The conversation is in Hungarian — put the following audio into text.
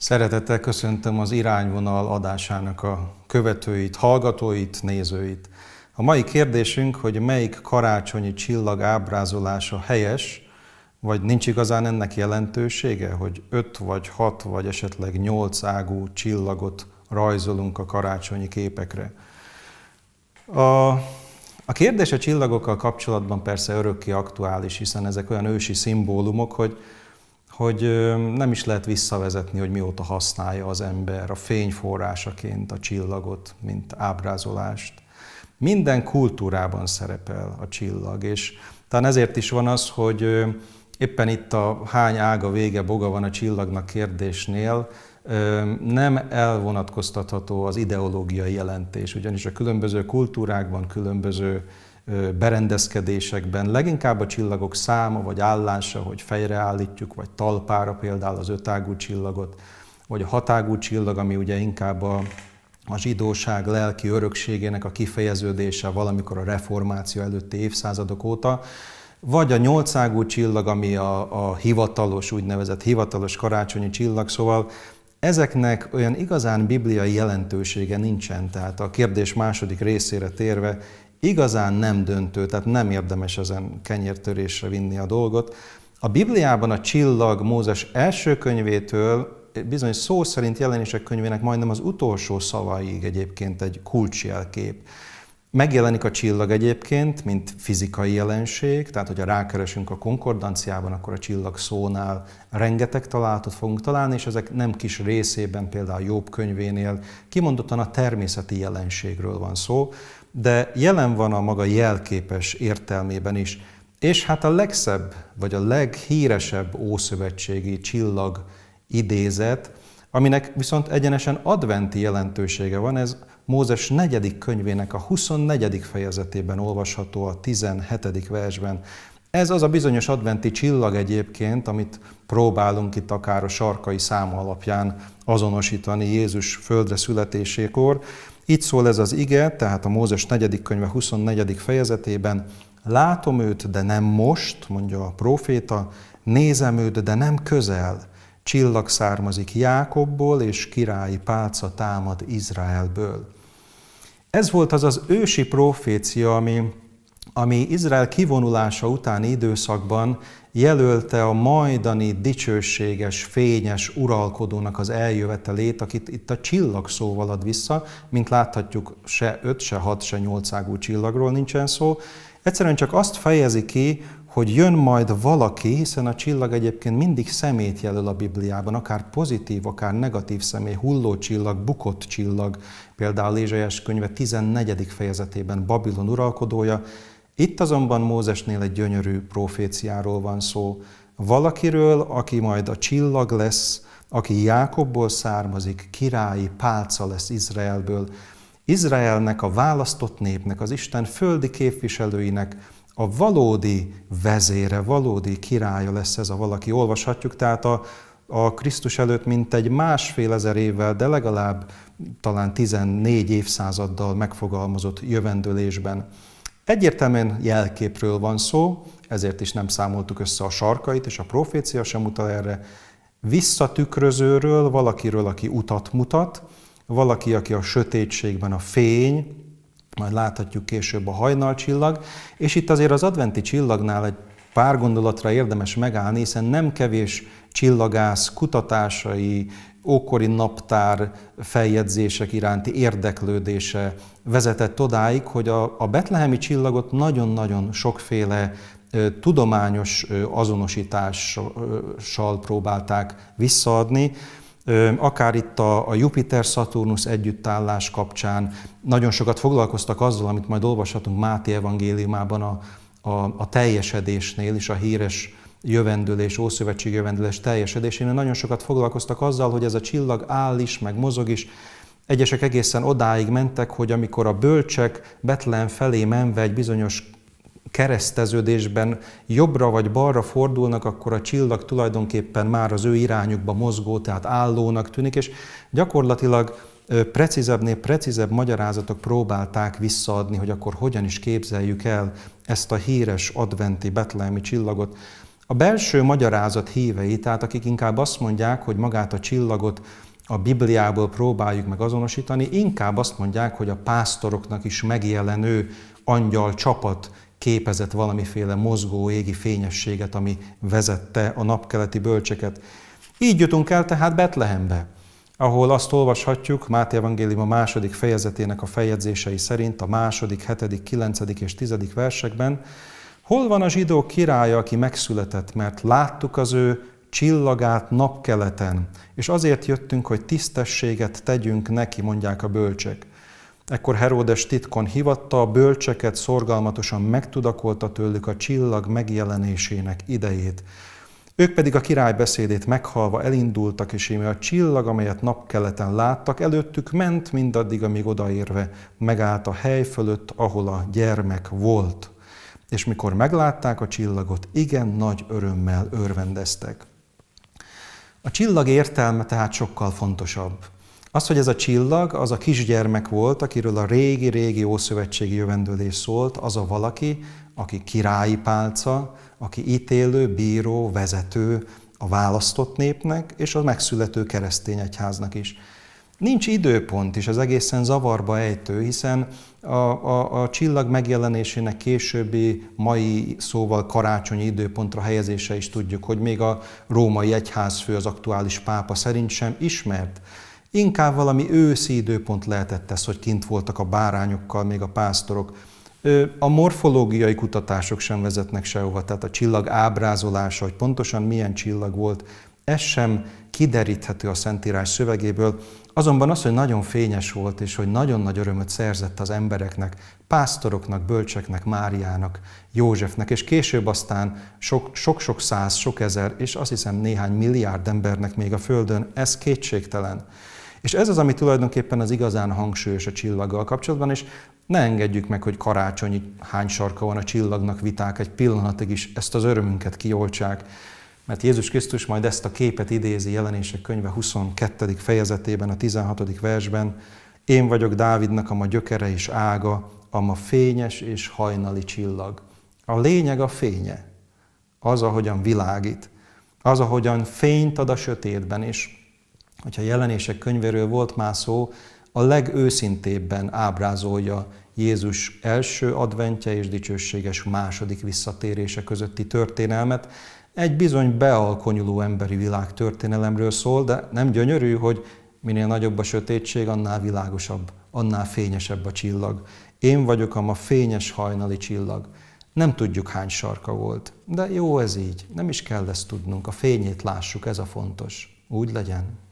Szeretettel köszöntöm az irányvonal adásának a követőit, hallgatóit, nézőit. A mai kérdésünk, hogy melyik karácsonyi csillag ábrázolása helyes, vagy nincs igazán ennek jelentősége, hogy öt vagy hat vagy esetleg nyolc ágú csillagot rajzolunk a karácsonyi képekre. A, a kérdés a csillagokkal kapcsolatban persze örökké aktuális, hiszen ezek olyan ősi szimbólumok, hogy hogy nem is lehet visszavezetni, hogy mióta használja az ember a fényforrásaként a csillagot, mint ábrázolást. Minden kultúrában szerepel a csillag, és talán ezért is van az, hogy éppen itt a hány ága vége boga van a csillagnak kérdésnél, nem elvonatkoztatható az ideológiai jelentés, ugyanis a különböző kultúrákban különböző berendezkedésekben, leginkább a csillagok száma vagy állása, hogy fejre állítjuk, vagy talpára például az ötágú csillagot, vagy a hatágú csillag, ami ugye inkább a, a zsidóság lelki örökségének a kifejeződése valamikor a reformáció előtti évszázadok óta, vagy a nyolcágú csillag, ami a, a hivatalos, úgynevezett hivatalos karácsonyi csillag, szóval ezeknek olyan igazán bibliai jelentősége nincsen. Tehát a kérdés második részére térve igazán nem döntő, tehát nem érdemes ezen kenyértörésre vinni a dolgot. A Bibliában a csillag Mózes első könyvétől bizony szó szerint jelenések könyvének majdnem az utolsó szavaig egyébként egy kulcsjelkép. Megjelenik a csillag egyébként, mint fizikai jelenség, tehát hogyha rákeresünk a konkordanciában, akkor a csillag szónál rengeteg találatot fogunk találni, és ezek nem kis részében, például Jobb könyvénél kimondottan a természeti jelenségről van szó, de jelen van a maga jelképes értelmében is. És hát a legszebb, vagy a leghíresebb ószövetségi csillag idézet, aminek viszont egyenesen adventi jelentősége van, ez Mózes negyedik könyvének a 24. fejezetében olvasható a 17. versben. Ez az a bizonyos adventi csillag egyébként, amit próbálunk itt akár a sarkai száma alapján azonosítani Jézus földre születésékor. Itt szól ez az ige, tehát a Mózes negyedik könyve 24. fejezetében, Látom őt, de nem most, mondja a proféta, nézem őt, de nem közel. Csillag származik Jákobból, és királyi pálca támad Izraelből. Ez volt az az ősi profécia, ami, ami Izrael kivonulása utáni időszakban jelölte a majdani dicsőséges, fényes uralkodónak az eljövetelét, akit itt a csillag szóval ad vissza, mint láthatjuk se 5, se 6, se 8 csillagról nincsen szó, Egyszerűen csak azt fejezi ki, hogy jön majd valaki, hiszen a csillag egyébként mindig szemét jelöl a Bibliában, akár pozitív, akár negatív személy, hulló csillag, bukott csillag, például Lézsajás könyve 14. fejezetében Babilon uralkodója. Itt azonban Mózesnél egy gyönyörű proféciáról van szó, valakiről, aki majd a csillag lesz, aki Jákobból származik, királyi pálca lesz Izraelből. Izraelnek, a választott népnek, az Isten földi képviselőinek, a valódi vezére, valódi királya lesz ez a valaki. Olvashatjuk tehát a, a Krisztus előtt egy másfél ezer évvel, de legalább talán 14 évszázaddal megfogalmazott jövendőlésben. Egyértelműen jelképről van szó, ezért is nem számoltuk össze a sarkait, és a profécia sem utal erre. Visszatükrözőről, valakiről, aki utat mutat, valaki, aki a sötétségben a fény, majd láthatjuk később a hajnalcsillag, és itt azért az adventi csillagnál egy pár gondolatra érdemes megállni, hiszen nem kevés csillagász kutatásai, ókori naptár feljegyzések iránti érdeklődése vezetett odáig, hogy a, a betlehemi csillagot nagyon-nagyon sokféle tudományos azonosítással próbálták visszaadni akár itt a, a jupiter saturnus együttállás kapcsán. Nagyon sokat foglalkoztak azzal, amit majd olvashatunk Máté evangéliumában a, a, a teljesedésnél és a híres jövendülés, ószövetség jövendülés teljesedésénél. Nagyon sokat foglalkoztak azzal, hogy ez a csillag áll is, meg mozog is. Egyesek egészen odáig mentek, hogy amikor a bölcsek Betlen felé menve egy bizonyos kereszteződésben jobbra vagy balra fordulnak, akkor a csillag tulajdonképpen már az ő irányukba mozgó, tehát állónak tűnik, és gyakorlatilag precízebbnél precízebb magyarázatok próbálták visszaadni, hogy akkor hogyan is képzeljük el ezt a híres adventi betlehemi csillagot. A belső magyarázat hívei, tehát akik inkább azt mondják, hogy magát a csillagot a Bibliából próbáljuk meg azonosítani, inkább azt mondják, hogy a pásztoroknak is megjelenő angyal csapat képezett valamiféle mozgó égi fényességet, ami vezette a napkeleti bölcseket. Így jutunk el tehát Betlehembe, ahol azt olvashatjuk Máté Evangélium a második fejezetének a feljegyzései szerint a második, hetedik, kilencedik és tizedik versekben, hol van a zsidó királya, aki megszületett, mert láttuk az ő csillagát napkeleten, és azért jöttünk, hogy tisztességet tegyünk neki, mondják a bölcsek. Ekkor Heródes titkon hivatta a bölcseket, szorgalmatosan megtudakolta tőlük a csillag megjelenésének idejét. Ők pedig a király beszédét meghalva elindultak, és íme a csillag, amelyet napkeleten láttak, előttük ment mindaddig, amíg odaérve megállt a hely fölött, ahol a gyermek volt. És mikor meglátták a csillagot, igen nagy örömmel örvendeztek. A csillag értelme tehát sokkal fontosabb. Az, hogy ez a csillag, az a kisgyermek volt, akiről a régi-régi ószövetségi jövendőlés szólt, az a valaki, aki királyi pálca, aki ítélő, bíró, vezető a választott népnek és a megszülető keresztény egyháznak is. Nincs időpont is, ez egészen zavarba ejtő, hiszen a, a, a csillag megjelenésének későbbi, mai szóval karácsonyi időpontra helyezése is tudjuk, hogy még a római egyházfő az aktuális pápa szerint sem ismert. Inkább valami őszi időpont lehetett ez, hogy kint voltak a bárányokkal, még a pásztorok. A morfológiai kutatások sem vezetnek sehova, tehát a csillag ábrázolása, hogy pontosan milyen csillag volt, ez sem kideríthető a Szentírás szövegéből, azonban az, hogy nagyon fényes volt, és hogy nagyon nagy örömöt szerzett az embereknek, pásztoroknak, bölcseknek, Máriának, Józsefnek, és később aztán sok-sok száz, sok ezer, és azt hiszem néhány milliárd embernek még a Földön, ez kétségtelen. És ez az, ami tulajdonképpen az igazán hangsúlyos a csillaggal kapcsolatban, és ne engedjük meg, hogy karácsonyi hány sarka van a csillagnak viták, egy pillanatig is ezt az örömünket kioltsák, mert Jézus Krisztus majd ezt a képet idézi jelenések könyve 22. fejezetében, a 16. versben, én vagyok Dávidnak a ma gyökere és ága, a ma fényes és hajnali csillag. A lényeg a fénye, az, ahogyan világít, az, ahogyan fényt ad a sötétben, és hogyha jelenések könyvéről volt már szó, a legőszintébben ábrázolja Jézus első adventje és dicsőséges második visszatérése közötti történelmet. Egy bizony bealkonyuló emberi világ történelemről szól, de nem gyönyörű, hogy minél nagyobb a sötétség, annál világosabb, annál fényesebb a csillag. Én vagyok a ma fényes hajnali csillag. Nem tudjuk hány sarka volt, de jó ez így, nem is kell ezt tudnunk, a fényét lássuk, ez a fontos. Úgy legyen.